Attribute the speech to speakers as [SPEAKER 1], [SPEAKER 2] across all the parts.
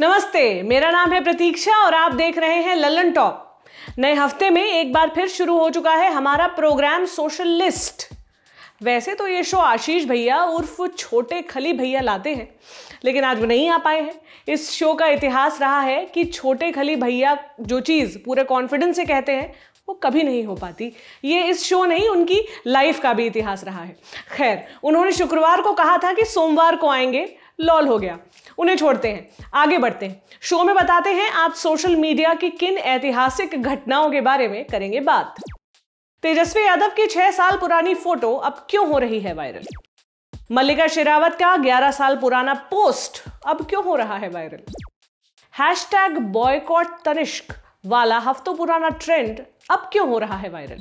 [SPEAKER 1] नमस्ते मेरा नाम है प्रतीक्षा और आप देख रहे हैं ललन टॉप नए हफ्ते में एक बार फिर शुरू हो चुका है हमारा प्रोग्राम सोशल लिस्ट वैसे तो ये शो आशीष भैया उर्फ छोटे खली भैया लाते हैं लेकिन आज वो नहीं आ पाए हैं इस शो का इतिहास रहा है कि छोटे खली भैया जो चीज़ पूरे कॉन्फिडेंस से कहते हैं वो कभी नहीं हो पाती ये इस शो नहीं उनकी लाइफ का भी इतिहास रहा है खैर उन्होंने शुक्रवार को कहा था कि सोमवार को आएंगे लॉल हो गया उन्हें छोड़ते हैं आगे बढ़ते हैं शो में बताते हैं आप सोशल मीडिया की किन ऐतिहासिक घटनाओं के बारे में करेंगे बात तेजस्वी यादव की छह साल पुरानी फोटो अब क्यों हो रही है वायरल मल्लिका शेरावत का 11 साल पुराना पोस्ट अब क्यों हो रहा है viral hashtag boycott Tanishq वाला हफ्तों पुराना ट्रेंड अब क्यों हो रहा है viral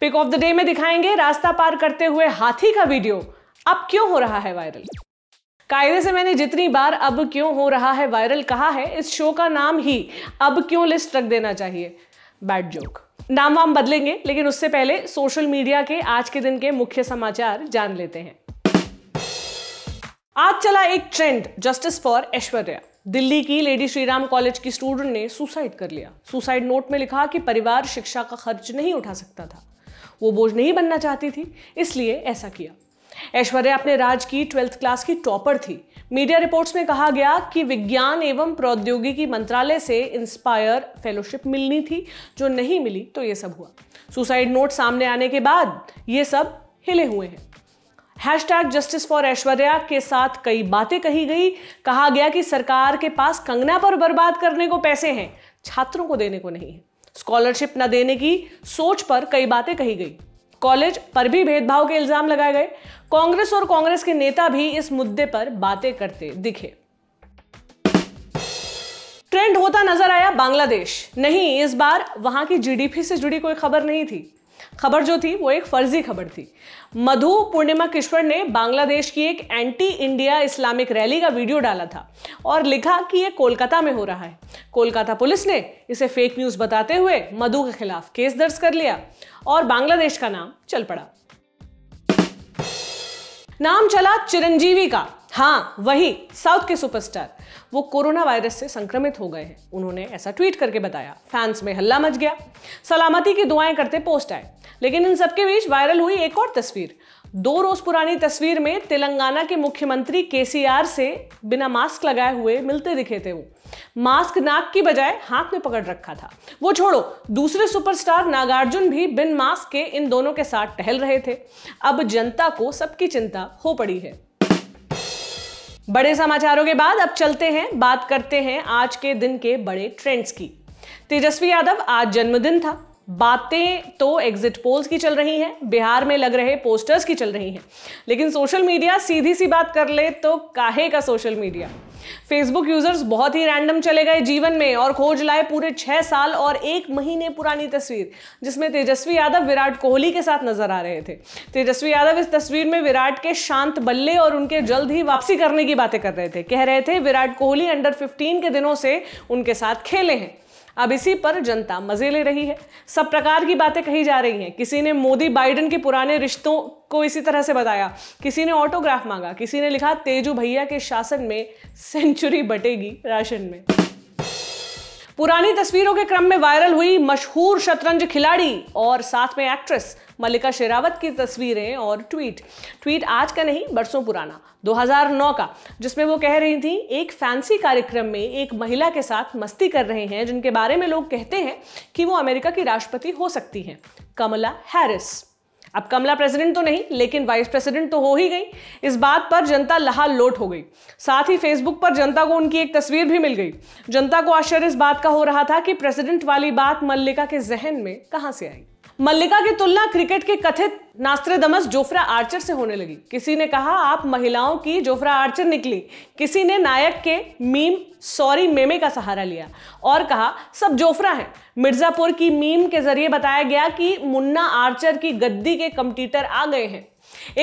[SPEAKER 1] pick of the day में दिखाएंगे रास्ता पार करते हुए हाथी का वीडियो अब क्यों हो रहा है वायरल कायदे से मैंने जितनी बार अब क्यों हो रहा है वायरल कहा है इस शो का नाम ही अब क्यों लिस्ट रख देना चाहिए बैड जोक नाम वाम बदलेंगे लेकिन उससे पहले सोशल मीडिया के आज के दिन के मुख्य समाचार जान लेते हैं आज चला एक trend justice for Aishwarya Delhi की लेडी श्रीराम कॉलेज की स्टूडेंट ने सुसाइड कर लिया सुसाइड नोट में लिखा कि परिवार शिक्षा का खर्च नहीं उठा सकता था वो बोझ नहीं बनना चाहती थी इसलिए ऐसा किया ऐश्वर्या अपने राज की ट्वेल्थ क्लास की टॉपर थी मीडिया रिपोर्ट्स में कहा गया कि विज्ञान एवं प्रौद्योगिकी मंत्रालय से इंस्पायर फेलोशिप मिलनी थी जो नहीं मिली तो ये सब हुआ सुसाइड नोट सामने आने के बाद ये सब हिले हुए हैं hashtag justice for Aishwarya के साथ कई बातें कही गई कहा गया कि सरकार के पास कंगना पर बर्बाद करने को पैसे हैं छात्रों को देने को नहीं है स्कॉलरशिप न देने की सोच पर कई बातें कही गई कॉलेज पर भी भेदभाव के इल्जाम लगाए गए कांग्रेस और कांग्रेस के नेता भी इस मुद्दे पर बातें करते दिखे ट्रेंड होता नजर आया बांग्लादेश नहीं इस बार वहां की जीडीपी से जुड़ी कोई खबर नहीं थी खबर जो थी वो एक फर्जी खबर थी मधु पूर्णिमा किश्वर ने बांग्लादेश की एक एंटी इंडिया इस्लामिक रैली का वीडियो डाला था और लिखा कि ये कोलकाता में हो रहा है कोलकाता पुलिस ने इसे फेक न्यूज़ बताते हुए मधु के खिलाफ केस दर्ज कर लिया और बांग्लादेश का नाम चल पड़ा नाम चला चिरंजीवी का हाँ वही साउथ के सुपरस्टार वो कोरोना वायरस से संक्रमित हो गए हैं उन्होंने ऐसा ट्वीट करके बताया फैंस में हल्ला मच गया सलामती की दुआएं करते पोस्ट आए लेकिन इन सबके बीच वायरल हुई एक और तस्वीर दो रोज पुरानी तस्वीर में तेलंगाना के मुख्यमंत्री के से बिना मास्क लगाए हुए मिलते दिखे थे वो मास्क नाक की बजाय हाथ में पकड़ रखा था वो छोड़ो दूसरे सुपरस्टार नागार्जुन भी बिन मास्क के इन दोनों के साथ टहल रहे थे अब जनता को सबकी चिंता हो पड़ी है बड़े समाचारों के बाद अब चलते हैं बात करते हैं आज के दिन के बड़े ट्रेंड्स की तेजस्वी यादव आज जन्मदिन था बातें तो एग्जिट पोल्स की चल रही हैं बिहार में लग रहे पोस्टर्स की चल रही हैं लेकिन सोशल मीडिया सीधी सी बात कर ले तो काहे का सोशल मीडिया फेसबुक यूजर्स बहुत ही रैंडम चले गए जीवन में और खोज लाए पूरे छह साल और एक महीने पुरानी तस्वीर जिसमें तेजस्वी यादव विराट कोहली के साथ नजर आ रहे थे तेजस्वी यादव इस तस्वीर में विराट के शांत बल्ले और उनके जल्द ही वापसी करने की बातें कर रहे थे कह रहे थे विराट कोहली अंडर फिफ्टीन के दिनों से उनके साथ खेले हैं अब इसी पर जनता मजे ले रही है सब प्रकार की बातें कही जा रही हैं किसी ने मोदी बाइडन के पुराने रिश्तों को इसी तरह से बताया किसी ने ऑटोग्राफ मांगा किसी ने लिखा तेजू भैया के शासन में सेंचुरी बटेगी राशन में पुरानी तस्वीरों के क्रम में वायरल हुई मशहूर शतरंज खिलाड़ी और साथ में एक्ट्रेस मल्लिका शेरावत की तस्वीरें और ट्वीट ट्वीट आज का नहीं बरसों पुराना 2009 का जिसमें वो कह रही थी एक फैंसी कार्यक्रम में एक महिला के साथ मस्ती कर रहे हैं जिनके बारे में लोग कहते हैं कि वो अमेरिका की राष्ट्रपति हो सकती हैं कमला हैरिस अब कमला प्रेसिडेंट तो नहीं लेकिन वाइस प्रेसिडेंट तो हो ही गई इस बात पर जनता लहा लोट हो गई साथ ही फेसबुक पर जनता को उनकी एक तस्वीर भी मिल गई जनता को आश्चर्य इस बात का हो रहा था कि प्रेसिडेंट वाली बात मल्लिका के जहन में कहाँ से आई मल्लिका की तुलना क्रिकेट के कथित दमस जोफ्रा आर्चर से होने लगी किसी ने कहा आप महिलाओं की जोफ्रा आर्चर निकली किसी ने नायक के मीम सॉरी मेमे का सहारा लिया और कहा सब जोफ्रा हैं मिर्ज़ापुर की मीम के जरिए बताया गया कि मुन्ना आर्चर की गद्दी के कम्पटीटर आ गए हैं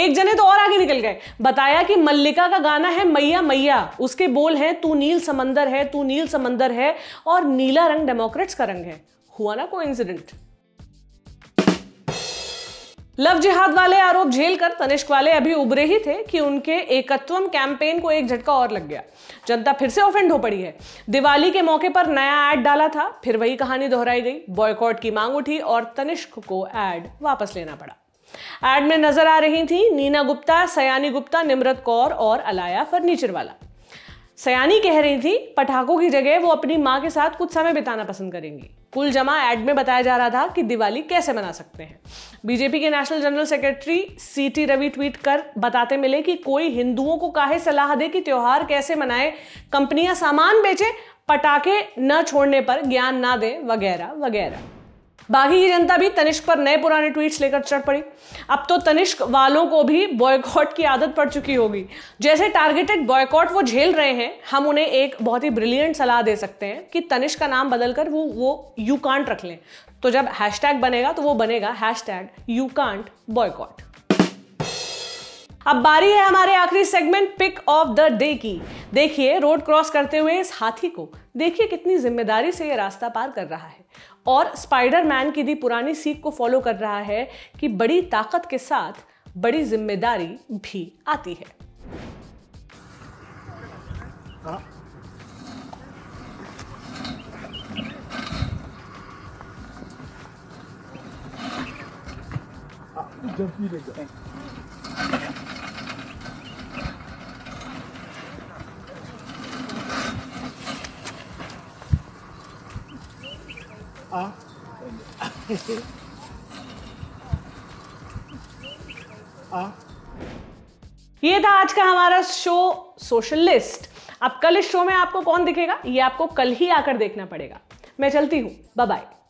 [SPEAKER 1] एक जने तो और आगे निकल गए बताया कि मल्लिका का गाना है मैया मैया उसके बोल हैं तू नील समंदर है तू नील समंदर है और नीला रंग डेमोक्रेट्स का रंग है हुआ ना कोई इंसिडेंट लव जिहाद वाले आरोप झेल कर तनिष्क वाले अभी उबरे ही थे कि उनके एकत्वम कैंपेन को एक झटका और लग गया जनता फिर से ऑफेंड हो पड़ी है दिवाली के मौके पर नया ऐड डाला था फिर वही कहानी दोहराई गई बॉयकॉट की मांग उठी और तनिष्क को ऐड वापस लेना पड़ा एड में नजर आ रही थी नीना गुप्ता सयानी गुप्ता निमरत कौर और अलाया फर्नीचर वाला सयानी कह रही थी पटाखों की जगह वो अपनी माँ के साथ कुछ समय बिताना पसंद करेंगी कुल जमा एड में बताया जा रहा था कि दिवाली कैसे मना सकते हैं बीजेपी के national general secretary C T Ravi tweet कर बताते मिले कि कोई हिंदुओं को काहे सलाह दे कि त्यौहार कैसे मनाए कंपनियां सामान बेचे पटाखे न छोड़ने पर ज्ञान ना दें वगैरह वगैरह बागी की जनता भी तनिष्क पर नए पुराने ट्वीट्स लेकर चढ़ पड़ी अब तो तनिष्क वालों को भी बॉयकॉट की आदत पड़ चुकी होगी जैसे टारगेटेड बॉयकॉट वो झेल रहे हैं हम उन्हें एक बहुत ही ब्रिलियंट सलाह दे सकते हैं कि तनिष्क का नाम बदलकर वो वो यू कांट रख लें तो जब हैशटैग बनेगा तो वो बनेगा हैशटैग यू कांट बॉयकॉट अब बारी है हमारे आखिरी segment pick of the day की देखिए रोड क्रॉस करते हुए इस हाथी को देखिए कितनी जिम्मेदारी से ये रास्ता पार कर रहा है और स्पाइडर मैन की दी पुरानी सीख को फॉलो कर रहा है कि बड़ी ताकत के साथ बड़ी जिम्मेदारी भी आती है आ? हाँ। हाँ। ये था आज का हमारा शो सोशलिस्ट अब कल इस शो में आपको कौन दिखेगा ये आपको कल ही आकर देखना पड़ेगा मैं चलती हूं बाय बाय